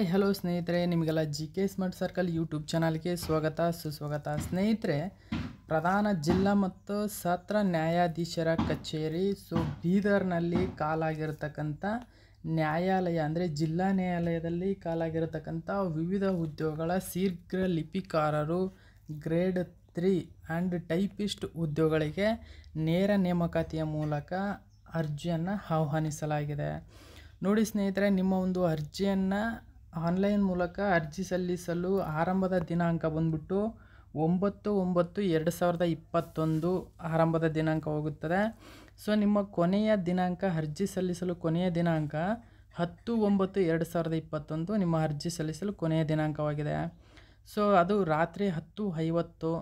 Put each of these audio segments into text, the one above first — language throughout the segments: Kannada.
ಹಾಯ್ ಹಲೋ ಸ್ನೇಹಿತರೆ ನಿಮಗೆಲ್ಲ G K smart circle YouTube ಚಾನಲ್ಗೆ ಸ್ವಾಗತ ಸುಸ್ವಾಗತ ಸ್ನೇಹಿತರೆ ಪ್ರಧಾನ ಜಿಲ್ಲಾ ಮತ್ತು ಸತ್ರ ನ್ಯಾಯಾಧೀಶರ ಕಚೇರಿ ಸೊ ಬೀದರ್ನಲ್ಲಿ ಕಾಲಾಗಿರತಕ್ಕಂಥ ನ್ಯಾಯಾಲಯ ಅಂದರೆ ಜಿಲ್ಲಾ ನ್ಯಾಯಾಲಯದಲ್ಲಿ ಕಾಲಾಗಿರತಕ್ಕಂಥ ವಿವಿಧ ಉದ್ಯೋಗಗಳ ಶೀಘ್ರ ಲಿಪಿಕಾರರು ಗ್ರೇಡ್ ತ್ರೀ ಆ್ಯಂಡ್ ಟೈಪಿಸ್ಟ್ ಉದ್ಯೋಗಗಳಿಗೆ ನೇರ ನೇಮಕಾತಿಯ ಮೂಲಕ ಅರ್ಜಿಯನ್ನು ಆಹ್ವಾನಿಸಲಾಗಿದೆ ನೋಡಿ ಸ್ನೇಹಿತರೆ ನಿಮ್ಮ ಒಂದು ಅರ್ಜಿಯನ್ನು ಆನ್ಲೈನ್ ಮೂಲಕ ಅರ್ಜಿ ಸಲ್ಲಿಸಲು ಆರಂಭದ ದಿನಾಂಕ ಬಂದ್ಬಿಟ್ಟು ಒಂಬತ್ತು ಒಂಬತ್ತು ಎರಡು ಸಾವಿರದ ಇಪ್ಪತ್ತೊಂದು ಆರಂಭದ ದಿನಾಂಕವಾಗುತ್ತದೆ ಸೊ ನಿಮ್ಮ ಕೊನೆಯ ದಿನಾಂಕ ಅರ್ಜಿ ಸಲ್ಲಿಸಲು ಕೊನೆಯ ದಿನಾಂಕ ಹತ್ತು ಒಂಬತ್ತು ಎರಡು ಸಾವಿರದ ಇಪ್ಪತ್ತೊಂದು ನಿಮ್ಮ ಅರ್ಜಿ ಸಲ್ಲಿಸಲು ಕೊನೆಯ ದಿನಾಂಕವಾಗಿದೆ ಸೊ ಅದು ರಾತ್ರಿ ಹತ್ತು ಐವತ್ತು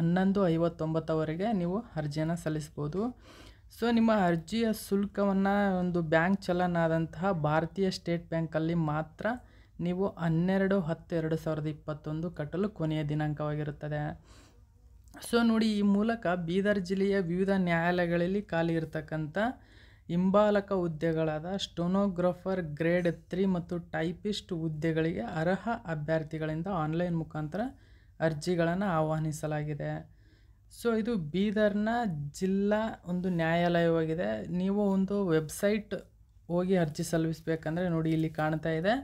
ಹನ್ನೊಂದು ಐವತ್ತೊಂಬತ್ತವರೆಗೆ ನೀವು ಅರ್ಜಿಯನ್ನು ಸಲ್ಲಿಸ್ಬೋದು ಸೊ ನಿಮ್ಮ ಅರ್ಜಿಯ ಶುಲ್ಕವನ್ನು ಒಂದು ಬ್ಯಾಂಕ್ ಚಲನಾದಂತಹ ಭಾರತೀಯ ಸ್ಟೇಟ್ ಬ್ಯಾಂಕಲ್ಲಿ ಮಾತ್ರ ನೀವು ಹನ್ನೆರಡು ಹತ್ತು ಎರಡು ಸಾವಿರದ ಇಪ್ಪತ್ತೊಂದು ಕಟ್ಟಲು ಕೊನೆಯ ದಿನಾಂಕವಾಗಿರುತ್ತದೆ ಸೊ ನೋಡಿ ಈ ಮೂಲಕ ಬೀದರ್ ಜಿಲ್ಲೆಯ ವಿವಿಧ ನ್ಯಾಯಾಲಯಗಳಲ್ಲಿ ಖಾಲಿ ಇರತಕ್ಕಂಥ ಹಿಂಬಾಲಕ ಹುದ್ದೆಗಳಾದ ಸ್ಟೋನೋಗ್ರಫರ್ ಗ್ರೇಡ್ ತ್ರೀ ಮತ್ತು ಟೈಪಿಸ್ಟ್ ಹುದ್ದೆಗಳಿಗೆ ಅರ್ಹ ಅಭ್ಯರ್ಥಿಗಳಿಂದ ಆನ್ಲೈನ್ ಮುಖಾಂತರ ಅರ್ಜಿಗಳನ್ನು ಆಹ್ವಾನಿಸಲಾಗಿದೆ ಸೊ ಇದು ಬೀದರ್ನ ಜಿಲ್ಲಾ ಒಂದು ನ್ಯಾಯಾಲಯವಾಗಿದೆ ನೀವು ಒಂದು ವೆಬ್ಸೈಟ್ ಹೋಗಿ ಅರ್ಜಿ ಸಲ್ಲಿಸಬೇಕಂದ್ರೆ ನೋಡಿ ಇಲ್ಲಿ ಕಾಣ್ತಾ ಇದೆ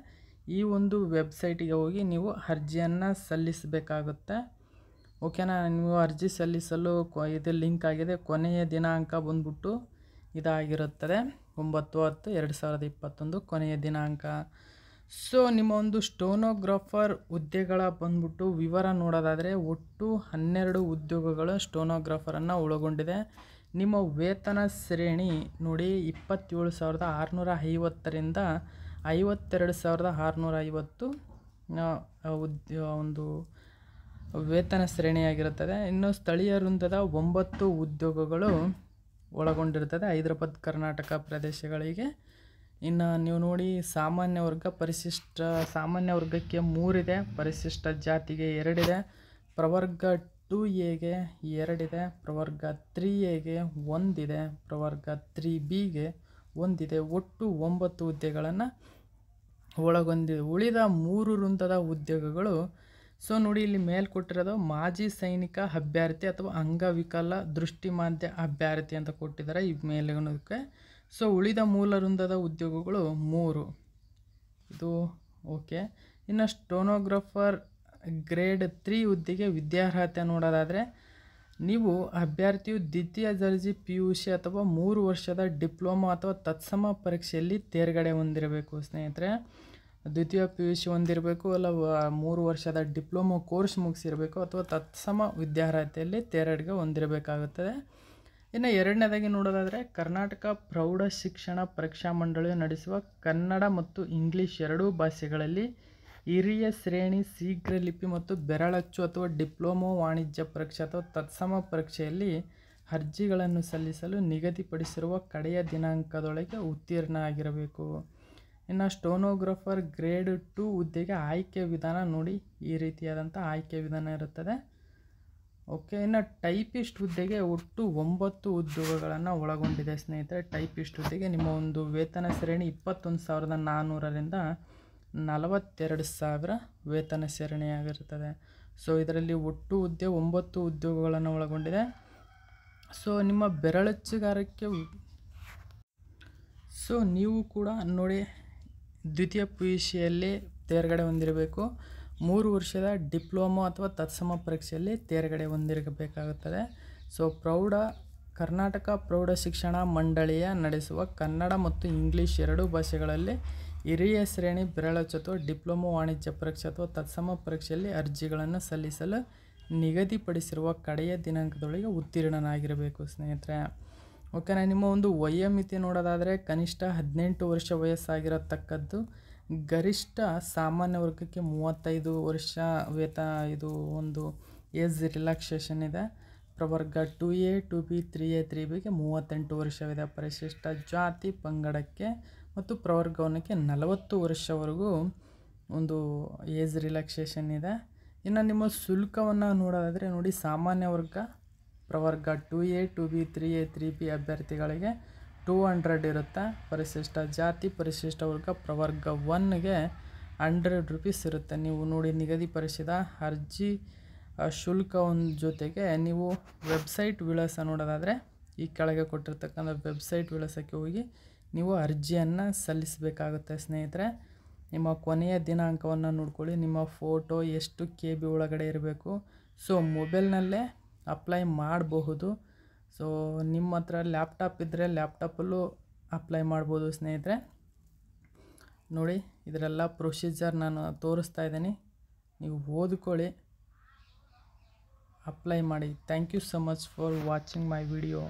ಈ ಒಂದು ವೆಬ್ಸೈಟಿಗೆ ಹೋಗಿ ನೀವು ಅರ್ಜಿಯನ್ನು ಸಲ್ಲಿಸಬೇಕಾಗುತ್ತೆ ಓಕೆನಾ ನೀವು ಅರ್ಜಿ ಸಲ್ಲಿಸಲು ಇದು ಲಿಂಕ್ ಆಗಿದೆ ಕೊನೆಯ ದಿನಾಂಕ ಬಂದ್ಬಿಟ್ಟು ಇದಾಗಿರುತ್ತದೆ ಒಂಬತ್ತು ಹತ್ತು ಎರಡು ಸಾವಿರದ ಇಪ್ಪತ್ತೊಂದು ಕೊನೆಯ ದಿನಾಂಕ ಸೊ ನಿಮ್ಮ ಒಂದು ಸ್ಟೋನೋಗ್ರಾಫರ್ ಹುದ್ದೆಗಳ ಬಂದ್ಬಿಟ್ಟು ವಿವರ ನೋಡೋದಾದರೆ ಒಟ್ಟು ಹನ್ನೆರಡು ಉದ್ಯೋಗಗಳು ಸ್ಟೋನೋಗ್ರಾಫರನ್ನು ಒಳಗೊಂಡಿದೆ ನಿಮ್ಮ ವೇತನ ಶ್ರೇಣಿ ನೋಡಿ ಇಪ್ಪತ್ತೇಳು ಸಾವಿರದ ಆರುನೂರ ಐವತ್ತರಿಂದ ಐವತ್ತೆರಡು ಸಾವಿರದ ಆರುನೂರ ಐವತ್ತು ಉದ್ ಒಂದು ವೇತನ ಶ್ರೇಣಿಯಾಗಿರುತ್ತದೆ ಇನ್ನು ಸ್ಥಳೀಯ ವೃಂದದ ಒಂಬತ್ತು ಉದ್ಯೋಗಗಳು ಒಳಗೊಂಡಿರ್ತದೆ ಹೈದರಾಬಾದ್ ಕರ್ನಾಟಕ ಪ್ರದೇಶಗಳಿಗೆ ಇನ್ನು ನೀವು ನೋಡಿ ಸಾಮಾನ್ಯ ವರ್ಗ ಪರಿಶಿಷ್ಟ ಸಾಮಾನ್ಯ ವರ್ಗಕ್ಕೆ ಮೂರಿದೆ ಪರಿಶಿಷ್ಟ ಜಾತಿಗೆ ಎರಡಿದೆ ಪ್ರವರ್ಗ ಟು ಎಗೆ ಎರಡಿದೆ ಪ್ರವರ್ಗ ತ್ರೀ ಎಗೆ ಒಂದಿದೆ ಪ್ರವರ್ಗ ತ್ರೀ ಬಿಗೆ ಹೊಂದಿದೆ ಒಟ್ಟು ಒಂಬತ್ತು ಹುದ್ದೆಗಳನ್ನು ಒಳಗೊಂಡಿದೆ ಉಳಿದ ಮೂರು ವೃಂದದ ಉದ್ಯೋಗಗಳು ಸೊ ನೋಡಿ ಇಲ್ಲಿ ಮೇಲ್ಕೊಟ್ಟಿರೋದು ಮಾಜಿ ಸೈನಿಕ ಅಭ್ಯರ್ಥಿ ಅಥವಾ ಅಂಗವಿಕಲ ದೃಷ್ಟಿಮಾಧ್ಯ ಅಭ್ಯರ್ಥಿ ಅಂತ ಕೊಟ್ಟಿದ್ದಾರೆ ಈ ಅನ್ನೋದಕ್ಕೆ ಸೊ ಉಳಿದ ಮೂಲ ವೃಂದದ ಉದ್ಯೋಗಗಳು ಮೂರು ಇದು ಓಕೆ ಇನ್ನು ಸ್ಟೋನೋಗ್ರಫರ್ ಗ್ರೇಡ್ ತ್ರೀ ಹುದ್ದೆಗೆ ವಿದ್ಯಾರ್ಹತೆ ನೋಡೋದಾದರೆ ನೀವು ಅಭ್ಯರ್ಥಿಯು ದ್ವಿತೀಯ ದರ್ಜೆ ಪಿ ಯು ಸಿ ಅಥವಾ ಮೂರು ವರ್ಷದ ಡಿಪ್ಲೊಮಾ ಅಥವಾ ತತ್ಸಮ ಪರೀಕ್ಷೆಯಲ್ಲಿ ತೇರ್ಗಡೆ ಹೊಂದಿರಬೇಕು ಸ್ನೇಹಿತರೆ ದ್ವಿತೀಯ ಪಿ ಯು ಸಿ ಹೊಂದಿರಬೇಕು ಅಲ್ಲ ಮೂರು ವರ್ಷದ ಡಿಪ್ಲೊಮಾ ಕೋರ್ಸ್ ಮುಗಿಸಿರಬೇಕು ಅಥವಾ ತತ್ಸಮ ವಿದ್ಯಾರ್ಹತೆಯಲ್ಲಿ ತೇರ್ಗಡೆ ಹೊಂದಿರಬೇಕಾಗುತ್ತದೆ ಇನ್ನು ಎರಡನೇದಾಗಿ ನೋಡೋದಾದರೆ ಕರ್ನಾಟಕ ಪ್ರೌಢ ಶಿಕ್ಷಣ ಪರೀಕ್ಷಾ ಮಂಡಳಿ ನಡೆಸುವ ಕನ್ನಡ ಮತ್ತು ಇಂಗ್ಲೀಷ್ ಎರಡೂ ಭಾಷೆಗಳಲ್ಲಿ ಹಿರಿಯ ಶ್ರೇಣಿ ಲಿಪಿ ಮತ್ತು ಬೆರಳಚ್ಚು ಅಥವಾ ಡಿಪ್ಲೊಮೋ ವಾಣಿಜ್ಯ ಪರೀಕ್ಷೆ ಅಥವಾ ತತ್ಸಮ ಪರೀಕ್ಷೆಯಲ್ಲಿ ಅರ್ಜಿಗಳನ್ನು ಸಲ್ಲಿಸಲು ನಿಗದಿಪಡಿಸಿರುವ ಕಡೆಯ ದಿನಾಂಕದೊಳಗೆ ಉತ್ತೀರ್ಣ ಆಗಿರಬೇಕು ಇನ್ನು ಸ್ಟೋನೋಗ್ರಫರ್ ಗ್ರೇಡ್ ಟು ಹುದ್ದೆಗೆ ಆಯ್ಕೆ ವಿಧಾನ ನೋಡಿ ಈ ರೀತಿಯಾದಂಥ ಆಯ್ಕೆ ವಿಧಾನ ಇರುತ್ತದೆ ಓಕೆ ಇನ್ನು ಟೈಪಿಸ್ಟ್ ಹುದ್ದೆಗೆ ಒಟ್ಟು ಒಂಬತ್ತು ಉದ್ಯೋಗಗಳನ್ನು ಒಳಗೊಂಡಿದೆ ಸ್ನೇಹಿತರೆ ಟೈಪಿಸ್ಟ್ ಹುದ್ದೆಗೆ ನಿಮ್ಮ ಒಂದು ವೇತನ ಶ್ರೇಣಿ ಇಪ್ಪತ್ತೊಂದು ಸಾವಿರದ ನಾನ್ನೂರರಿಂದ ನಲವತ್ತೆರಡು ಸಾವಿರ ವೇತನ ಸರಣಿಯಾಗಿರುತ್ತದೆ ಸೊ ಇದರಲ್ಲಿ ಒಟ್ಟು ಹುದ್ದೆ ಒಂಬತ್ತು ಉದ್ಯೋಗಗಳನ್ನು ಒಳಗೊಂಡಿದೆ ಸೊ ನಿಮ್ಮ ಬೆರಳಚ್ಚುಗಾರಕ್ಕೆ ಸೊ ನೀವು ಕೂಡ ನೋಡಿ ದ್ವಿತೀಯ ಪಿ ಯು ಸಿಯಲ್ಲಿ ತೇರ್ಗಡೆ ಹೊಂದಿರಬೇಕು ಮೂರು ವರ್ಷದ ಡಿಪ್ಲೊಮಾ ಅಥವಾ ತತ್ಸಮ ಪರೀಕ್ಷೆಯಲ್ಲಿ ತೇರ್ಗಡೆ ಹೊಂದಿರಬೇಕಾಗುತ್ತದೆ ಸೊ ಪ್ರೌಢ ಕರ್ನಾಟಕ ಪ್ರೌಢ ಶಿಕ್ಷಣ ಮಂಡಳಿಯ ನಡೆಸುವ ಕನ್ನಡ ಮತ್ತು ಇಂಗ್ಲೀಷ್ ಎರಡೂ ಭಾಷೆಗಳಲ್ಲಿ ಹಿರಿಯ ಶ್ರೇಣಿ ಬೆರಳಚ್ಚು ಅಥವಾ ಡಿಪ್ಲೊಮೋ ವಾಣಿಜ್ಯ ಪರೀಕ್ಷೆ ಅಥವಾ ತತ್ಸಮ ಪರೀಕ್ಷೆಯಲ್ಲಿ ಅರ್ಜಿಗಳನ್ನು ಸಲ್ಲಿಸಲು ನಿಗದಿಪಡಿಸಿರುವ ಕಡೆಯ ದಿನಾಂಕದೊಳಗೆ ಉತ್ತೀರ್ಣನಾಗಿರಬೇಕು ಸ್ನೇಹಿತರೆ ಓಕೆ ನಿಮ್ಮ ಒಂದು ವಯೋಮಿತಿ ನೋಡೋದಾದರೆ ಕನಿಷ್ಠ ಹದಿನೆಂಟು ವರ್ಷ ವಯಸ್ಸಾಗಿರತಕ್ಕದ್ದು ಗರಿಷ್ಠ ಸಾಮಾನ್ಯ ವರ್ಗಕ್ಕೆ ಮೂವತ್ತೈದು ವರ್ಷ ವೇತ ಇದು ಒಂದು ಏಜ್ ರಿಲ್ಯಾಕ್ಸೇಷನ್ ಇದೆ ಪ್ರವರ್ಗ two A two B three A three ಬಿಗೆ ಮೂವತ್ತೆಂಟು ವರ್ಷವಿದೆ ಪರಿಶಿಷ್ಟ ಜಾತಿ ಪಂಗಡಕ್ಕೆ ಮತ್ತು ಪ್ರವರ್ಗವನಕ್ಕೆ ನಲವತ್ತು ವರ್ಷವರೆಗೂ ಒಂದು ಏಜ್ ರಿಲ್ಯಾಕ್ಸೇಷನ್ ಇದೆ ಇನ್ನು ನಿಮ್ಮ ಶುಲ್ಕವನ್ನು ನೋಡೋದಾದರೆ ನೋಡಿ ಸಾಮಾನ್ಯ ವರ್ಗ ಪ್ರವರ್ಗ two A two B three A three B ಅಭ್ಯರ್ಥಿಗಳಿಗೆ ಟೂ ಹಂಡ್ರೆಡ್ ಇರುತ್ತೆ ಪರಿಶಿಷ್ಟ ಜಾತಿ ಪರಿಶಿಷ್ಟ ವರ್ಗ ಪ್ರವರ್ಗ ಒನ್ಗೆ ಹಂಡ್ರೆಡ್ ರುಪೀಸ್ ಇರುತ್ತೆ ನೀವು ನೋಡಿ ನಿಗದಿಪಡಿಸಿದ ಅರ್ಜಿ ಶುಲ್ಕ ಒಂದು ಜೊತೆಗೆ ನೀವು ವೆಬ್ಸೈಟ್ ವಿಳಾಸ ನೋಡೋದಾದರೆ ಈ ಕೆಳಗೆ ಕೊಟ್ಟಿರ್ತಕ್ಕಂಥ ವೆಬ್ಸೈಟ್ ವಿಳಾಸಕ್ಕೆ ಹೋಗಿ ನೀವು ಅರ್ಜಿಯನ್ನು ಸಲ್ಲಿಸಬೇಕಾಗುತ್ತೆ ಸ್ನೇಹಿತರೆ ನಿಮ್ಮ ಕೊನೆಯ ದಿನಾಂಕವನ್ನು ನೋಡ್ಕೊಳ್ಳಿ ನಿಮ್ಮ ಫೋಟೋ ಎಷ್ಟು ಕೆ ಬಿ ಒಳಗಡೆ ಇರಬೇಕು ಸೊ ಮೊಬೈಲ್ನಲ್ಲೇ ಅಪ್ಲೈ ಮಾಡಬಹುದು ಸೊ ನಿಮ್ಮ ಹತ್ರ ಲ್ಯಾಪ್ಟಾಪ್ ಇದ್ದರೆ ಲ್ಯಾಪ್ಟಾಪಲ್ಲೂ ಅಪ್ಲೈ ಮಾಡ್ಬೋದು ಸ್ನೇಹಿತರೆ ನೋಡಿ ಇದರೆಲ್ಲ ಪ್ರೊಸೀಜರ್ ನಾನು ತೋರಿಸ್ತಾ ಇದ್ದೀನಿ ನೀವು ಓದ್ಕೊಳ್ಳಿ ಅಪ್ಲೈ ಮಾಡಿ thank you so much for watching my video